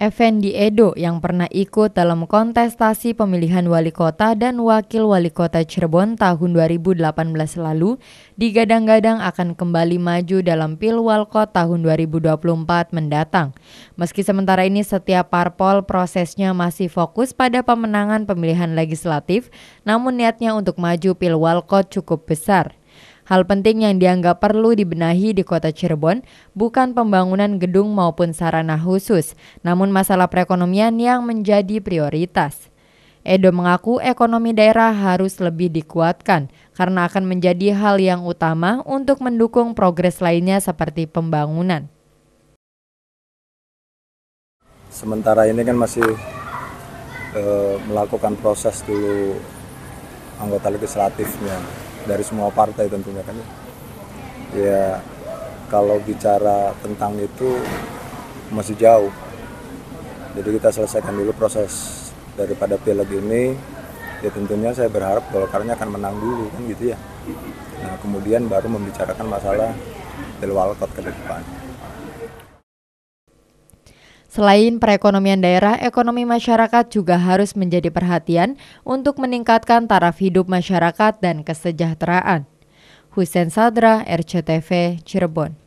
Effendi Edo yang pernah ikut dalam kontestasi pemilihan wali kota dan wakil wali kota Cirebon tahun 2018 lalu digadang-gadang akan kembali maju dalam Pilwalkot tahun 2024 mendatang. Meski sementara ini setiap parpol prosesnya masih fokus pada pemenangan pemilihan legislatif, namun niatnya untuk maju Pilwalkot cukup besar. Hal penting yang dianggap perlu dibenahi di kota Cirebon bukan pembangunan gedung maupun sarana khusus, namun masalah perekonomian yang menjadi prioritas. Edo mengaku ekonomi daerah harus lebih dikuatkan karena akan menjadi hal yang utama untuk mendukung progres lainnya seperti pembangunan. Sementara ini kan masih e, melakukan proses dulu anggota legislatifnya dari semua partai tentunya kan ya. ya kalau bicara tentang itu masih jauh jadi kita selesaikan dulu proses daripada pileg ini ya tentunya saya berharap Golkarnya akan menang dulu kan gitu ya nah kemudian baru membicarakan masalah pilwalkot ke depan Selain perekonomian daerah, ekonomi masyarakat juga harus menjadi perhatian untuk meningkatkan taraf hidup masyarakat dan kesejahteraan. Husen Sadra, RCTV, Cirebon.